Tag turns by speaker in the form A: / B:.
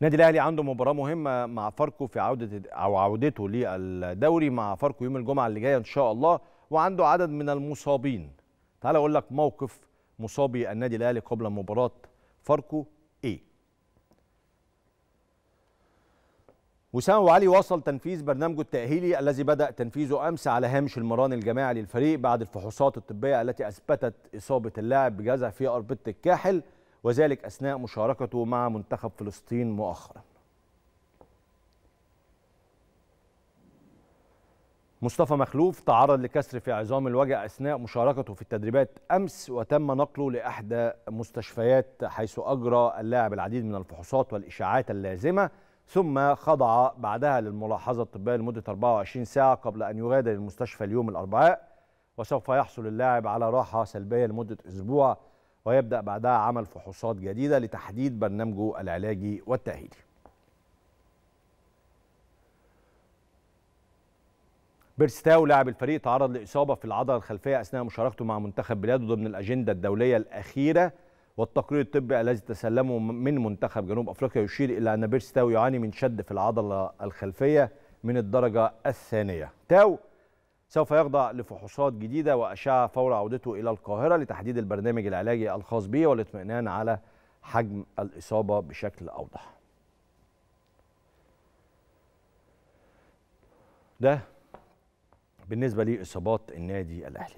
A: النادي الاهلي عنده مباراه مهمه مع فاركو في عوده او عودته للدوري مع فاركو يوم الجمعه اللي جايه ان شاء الله وعنده عدد من المصابين تعال اقول لك موقف مصابي النادي الاهلي قبل مباراه فاركو ايه وسام وعلي واصل تنفيذ برنامجه التأهيلي الذي بدأ تنفيذه أمس على هامش المران الجماعي للفريق بعد الفحوصات الطبية التي أثبتت إصابة اللاعب بجزع في أربطة الكاحل وذلك أثناء مشاركته مع منتخب فلسطين مؤخرا مصطفى مخلوف تعرض لكسر في عظام الوجع أثناء مشاركته في التدريبات أمس وتم نقله لإحدى مستشفيات حيث أجرى اللاعب العديد من الفحوصات والإشاعات اللازمة ثم خضع بعدها للملاحظة الطبية لمدة 24 ساعة قبل أن يغادر المستشفى اليوم الأربعاء وسوف يحصل اللاعب على راحة سلبية لمدة أسبوع ويبدأ بعدها عمل فحوصات جديدة لتحديد برنامجه العلاجي والتأهيلي بيرستاو لاعب الفريق تعرض لإصابة في العضلة الخلفية أثناء مشاركته مع منتخب بلاده ضمن الأجندة الدولية الأخيرة والتقرير الطبي الذي تسلمه من منتخب جنوب أفريقيا يشير إلى أن بيرستاو يعاني من شد في العضلة الخلفية من الدرجة الثانية تاو سوف يخضع لفحوصات جديدة وأشعة فور عودته إلى القاهرة لتحديد البرنامج العلاجي الخاص به والاطمئنان على حجم الإصابة بشكل أوضح ده بالنسبة لإصابات النادي الأهلي